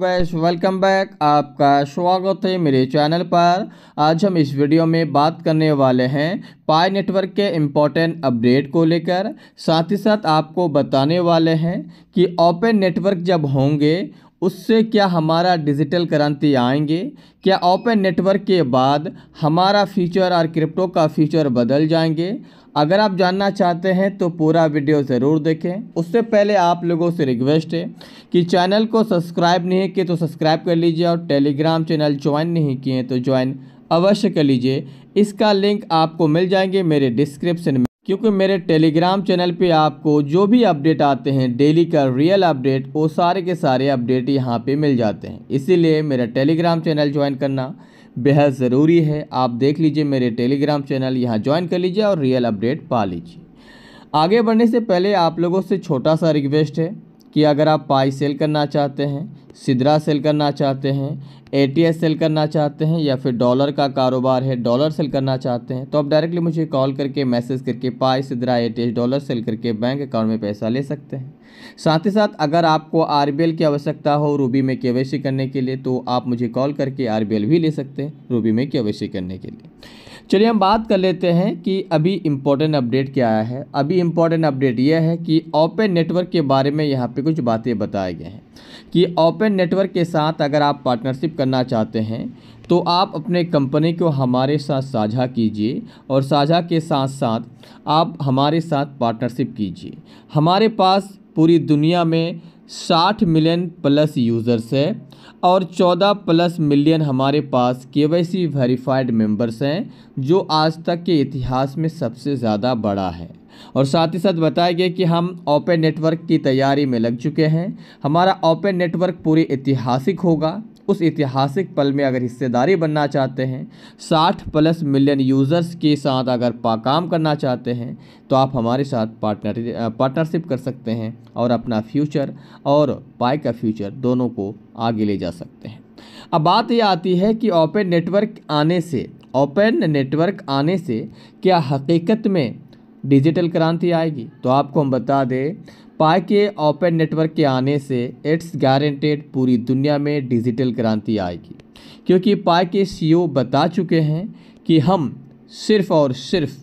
gas welcome back आपका स्वागत है मेरे चैनल पर आज हम इस वीडियो में बात करने वाले हैं पाई नेटवर्क के इम्पोर्टेंट अपडेट को लेकर साथ ही साथ आपको बताने वाले हैं कि ओपन नेटवर्क जब होंगे उससे क्या हमारा डिजिटल क्रांति आएंगे क्या ओपन नेटवर्क के बाद हमारा फ्यूचर और क्रिप्टो का फ्यूचर बदल जाएंगे अगर आप जानना चाहते हैं तो पूरा वीडियो ज़रूर देखें उससे पहले आप लोगों से रिक्वेस्ट है कि चैनल को सब्सक्राइब नहीं किए तो सब्सक्राइब कर लीजिए और टेलीग्राम चैनल ज्वाइन नहीं किए तो ज्वाइन अवश्य कर लीजिए इसका लिंक आपको मिल जाएंगे मेरे डिस्क्रिप्शन में क्योंकि मेरे टेलीग्राम चैनल पे आपको जो भी अपडेट आते हैं डेली का रियल अपडेट वो सारे के सारे अपडेट यहाँ पे मिल जाते हैं इसीलिए मेरा टेलीग्राम चैनल ज्वाइन करना बेहद ज़रूरी है आप देख लीजिए मेरे टेलीग्राम चैनल यहाँ ज्वाइन कर लीजिए और रियल अपडेट पा लीजिए आगे बढ़ने से पहले आप लोगों से छोटा सा रिक्वेस्ट है कि अगर आप पाई सेल करना चाहते हैं सिदरा सेल करना चाहते हैं ए सेल करना चाहते हैं या फिर डॉलर का कारोबार है डॉलर सेल करना चाहते हैं तो आप डायरेक्टली मुझे कॉल करके मैसेज करके पाई सिदरा ए डॉलर सेल करके बैंक अकाउंट में पैसा ले सकते हैं साथ ही साथ अगर आपको आर की आवश्यकता हो रूबी में के करने के लिए तो आप मुझे कॉल करके आर भी ले सकते हैं रूबी में के करने के लिए चलिए हम बात कर लेते हैं कि अभी इम्पोर्टेंट अपडेट क्या आया है अभी इम्पोर्टेंट अपडेट यह है कि ओपन नेटवर्क के बारे में यहाँ पे कुछ बातें बताए गए हैं कि ओपन नेटवर्क के साथ अगर आप पार्टनरशिप करना चाहते हैं तो आप अपने कंपनी को हमारे साथ साझा कीजिए और साझा के साथ साथ आप हमारे साथ पार्टनरशिप कीजिए हमारे पास पूरी दुनिया में साठ मिलियन प्लस यूज़र्स है और 14 प्लस मिलियन हमारे पास के वैसी वेरीफाइड मेम्बर्स हैं जो आज तक के इतिहास में सबसे ज़्यादा बड़ा है और साथ ही साथ बताया गया कि हम ओपन नेटवर्क की तैयारी में लग चुके हैं हमारा ओपन नेटवर्क पूरी ऐतिहासिक होगा उस ऐतिहासिक पल में अगर हिस्सेदारी बनना चाहते हैं 60 प्लस मिलियन यूज़र्स के साथ अगर पा काम करना चाहते हैं तो आप हमारे साथ पार्टनर पार्टनरशिप कर सकते हैं और अपना फ्यूचर और पाए का फ्यूचर दोनों को आगे ले जा सकते हैं अब बात यह आती है कि ओपन नेटवर्क आने से ओपन नेटवर्क आने से क्या हकीकत में डिजिटल क्रांति आएगी तो आपको हम बता दें पाए के ओपन नेटवर्क के आने से इट्स गारंटेड पूरी दुनिया में डिजिटल क्रांति आएगी क्योंकि पाए के सी e बता चुके हैं कि हम सिर्फ और सिर्फ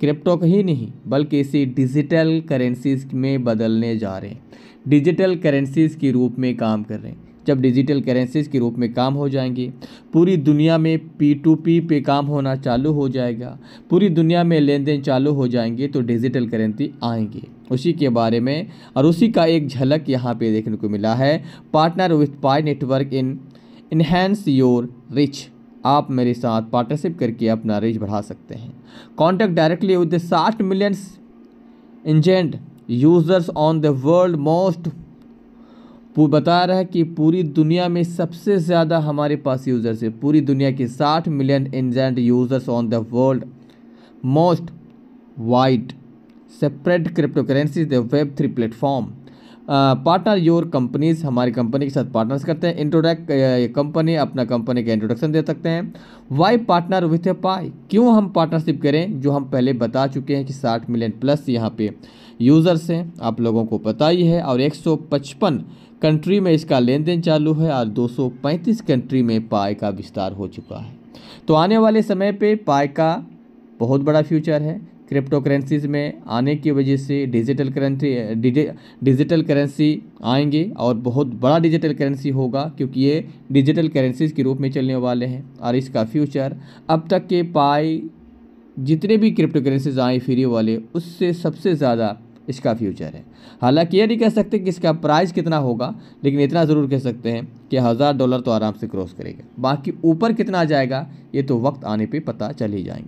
क्रिप्टो का ही नहीं बल्कि इसे डिजिटल करेंसीज में बदलने जा रहे हैं डिजिटल करेंसीज के रूप में काम कर रहे हैं जब डिजिटल करेंसीज के रूप में काम हो जाएंगे पूरी दुनिया में पी टू पी पे काम होना चालू हो जाएगा पूरी दुनिया में लेन देन चालू हो जाएंगे तो डिजिटल करेंसी आएंगे उसी के बारे में और उसी का एक झलक यहाँ पे देखने को मिला है partner with Pi network in enhance your reach आप मेरे साथ पार्टनरशिप करके अपना रिच बढ़ा सकते हैं कॉन्टैक्ट डायरेक्टली विद साठ millions engaged users on the world most बता रहा है कि पूरी दुनिया में सबसे ज़्यादा हमारे पास यूज़र्स है पूरी दुनिया के 60 million engaged users on the world most wide separate crypto currency the web three platform partner your companies हमारी कंपनी के साथ पार्टनर्स करते हैं इंट्रोडक्ट कंपनी अपना कंपनी का इंट्रोडक्शन दे सकते हैं why partner with a Pi क्यों हम पार्टनरशिप करें जो हम पहले बता चुके हैं कि साठ मिलियन प्लस यहाँ पे यूज़र्स हैं आप लोगों को पता ही है और 155 कंट्री में इसका लेन देन चालू है और दो कंट्री में पाए का विस्तार हो चुका है तो आने वाले समय पर पाए का बहुत बड़ा फ्यूचर है क्रिप्टो करेंसीज में आने की वजह से डिजिटल करेंसी डिजिटल करेंसी आएंगे और बहुत बड़ा डिजिटल करेंसी होगा क्योंकि ये डिजिटल करेंसीज के रूप में चलने वाले हैं और इसका फ्यूचर अब तक के पाई जितने भी क्रिप्टो करेंसीज आए फ्री वाले उससे सबसे ज़्यादा इसका फ्यूचर है हालांकि ये नहीं कह सकते कि इसका प्राइस कितना होगा लेकिन इतना ज़रूर कह सकते हैं कि हज़ार डॉलर तो आराम से क्रॉस करेगा बाकी ऊपर कितना आ जाएगा ये तो वक्त आने पे पता चल ही जाएंगे